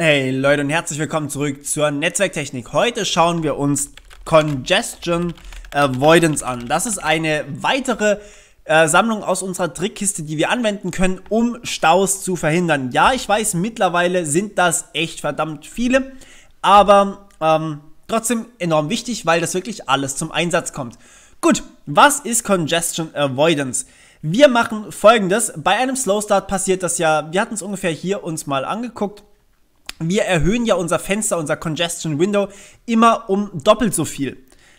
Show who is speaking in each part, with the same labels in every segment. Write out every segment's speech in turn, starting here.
Speaker 1: Hey Leute und herzlich willkommen zurück zur Netzwerktechnik. Heute schauen wir uns Congestion Avoidance an. Das ist eine weitere äh, Sammlung aus unserer Trickkiste, die wir anwenden können, um Staus zu verhindern. Ja, ich weiß, mittlerweile sind das echt verdammt viele, aber ähm, trotzdem enorm wichtig, weil das wirklich alles zum Einsatz kommt. Gut, was ist Congestion Avoidance? Wir machen folgendes. Bei einem Slow Start passiert das ja, wir hatten es ungefähr hier uns mal angeguckt wir erhöhen ja unser Fenster, unser Congestion Window immer um doppelt so viel.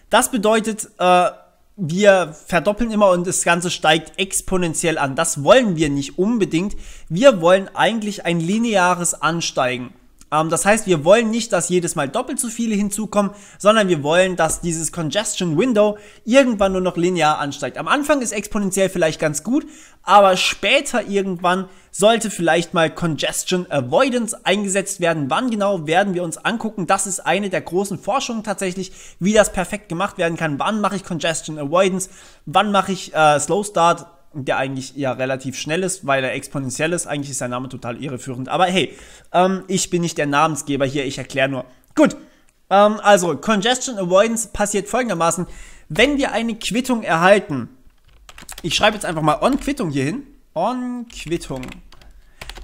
Speaker 1: Das bedeutet, äh, wir verdoppeln immer und das Ganze steigt exponentiell an. Das wollen wir nicht unbedingt. Wir wollen eigentlich ein lineares Ansteigen. Ähm, das heißt, wir wollen nicht, dass jedes Mal doppelt so viele hinzukommen, sondern wir wollen, dass dieses Congestion Window irgendwann nur noch linear ansteigt. Am Anfang ist exponentiell vielleicht ganz gut, aber später irgendwann sollte vielleicht mal Congestion Avoidance eingesetzt werden. Wann genau werden wir uns angucken? Das ist eine der großen Forschungen tatsächlich, wie das perfekt gemacht werden kann. Wann mache ich Congestion Avoidance? Wann mache ich äh, Slow Start? der eigentlich ja relativ schnell ist, weil er exponentiell ist. Eigentlich ist sein Name total irreführend. Aber hey, ähm, ich bin nicht der Namensgeber hier, ich erkläre nur. Gut, ähm, also Congestion Avoidance passiert folgendermaßen. Wenn wir eine Quittung erhalten, ich schreibe jetzt einfach mal On-Quittung hier hin. On-Quittung.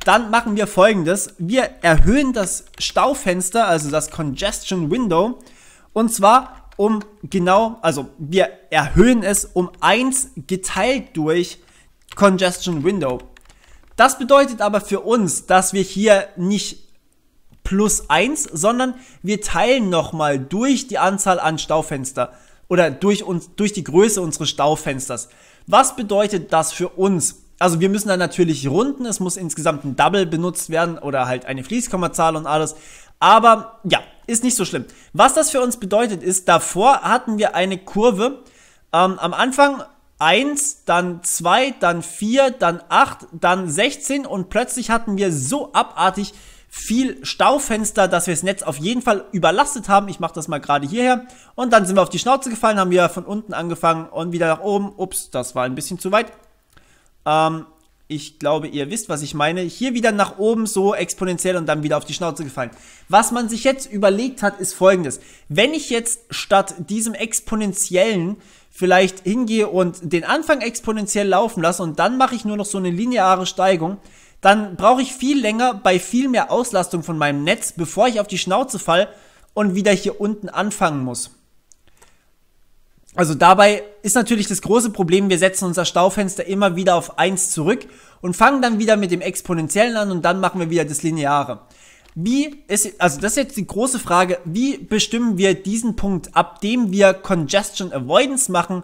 Speaker 1: Dann machen wir folgendes. Wir erhöhen das Staufenster, also das Congestion Window. Und zwar um genau, also wir erhöhen es um 1 geteilt durch Congestion Window. Das bedeutet aber für uns, dass wir hier nicht plus 1, sondern wir teilen nochmal durch die Anzahl an Staufenster oder durch, uns, durch die Größe unseres Staufensters. Was bedeutet das für uns? Also wir müssen dann natürlich runden, es muss insgesamt ein Double benutzt werden oder halt eine Fließkommazahl und alles. Aber ja, ist nicht so schlimm. Was das für uns bedeutet, ist, davor hatten wir eine Kurve. Ähm, am Anfang 1, dann 2, dann 4, dann 8, dann 16 und plötzlich hatten wir so abartig viel Staufenster, dass wir das Netz auf jeden Fall überlastet haben. Ich mache das mal gerade hierher. Und dann sind wir auf die Schnauze gefallen, haben wir von unten angefangen und wieder nach oben. Ups, das war ein bisschen zu weit. Ähm, ich glaube, ihr wisst, was ich meine. Hier wieder nach oben so exponentiell und dann wieder auf die Schnauze gefallen. Was man sich jetzt überlegt hat, ist folgendes. Wenn ich jetzt statt diesem exponentiellen vielleicht hingehe und den Anfang exponentiell laufen lasse und dann mache ich nur noch so eine lineare Steigung, dann brauche ich viel länger bei viel mehr Auslastung von meinem Netz, bevor ich auf die Schnauze falle und wieder hier unten anfangen muss. Also dabei ist natürlich das große Problem, wir setzen unser Staufenster immer wieder auf 1 zurück und fangen dann wieder mit dem Exponentiellen an und dann machen wir wieder das Lineare. Wie ist, also das ist jetzt die große Frage, wie bestimmen wir diesen Punkt, ab dem wir Congestion Avoidance machen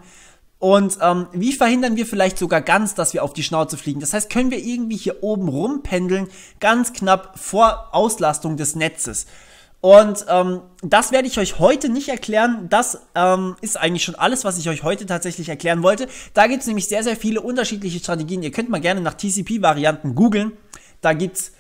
Speaker 1: und ähm, wie verhindern wir vielleicht sogar ganz, dass wir auf die Schnauze fliegen? Das heißt, können wir irgendwie hier oben rumpendeln, ganz knapp vor Auslastung des Netzes. Und ähm, das werde ich euch heute nicht erklären. Das ähm, ist eigentlich schon alles, was ich euch heute tatsächlich erklären wollte. Da gibt es nämlich sehr, sehr viele unterschiedliche Strategien. Ihr könnt mal gerne nach TCP-Varianten googeln. Da gibt es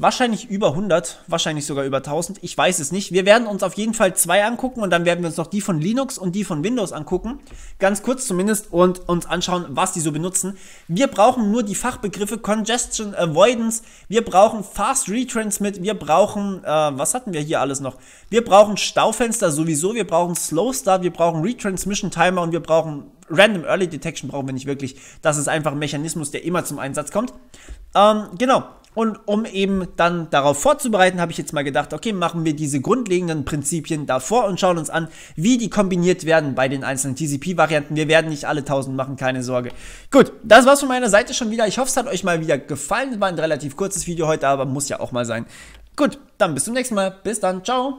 Speaker 1: Wahrscheinlich über 100, wahrscheinlich sogar über 1000, ich weiß es nicht. Wir werden uns auf jeden Fall zwei angucken und dann werden wir uns noch die von Linux und die von Windows angucken, ganz kurz zumindest, und uns anschauen, was die so benutzen. Wir brauchen nur die Fachbegriffe Congestion Avoidance, wir brauchen Fast Retransmit, wir brauchen, äh, was hatten wir hier alles noch? Wir brauchen Staufenster sowieso, wir brauchen Slow Start, wir brauchen Retransmission Timer und wir brauchen Random Early Detection brauchen wir nicht wirklich. Das ist einfach ein Mechanismus, der immer zum Einsatz kommt. Ähm, genau, und um eben dann darauf vorzubereiten, habe ich jetzt mal gedacht, okay, machen wir diese grundlegenden Prinzipien davor und schauen uns an, wie die kombiniert werden bei den einzelnen TCP-Varianten. Wir werden nicht alle 1000 machen, keine Sorge. Gut, das war's von meiner Seite schon wieder. Ich hoffe, es hat euch mal wieder gefallen. War ein relativ kurzes Video heute, aber muss ja auch mal sein. Gut, dann bis zum nächsten Mal. Bis dann, ciao.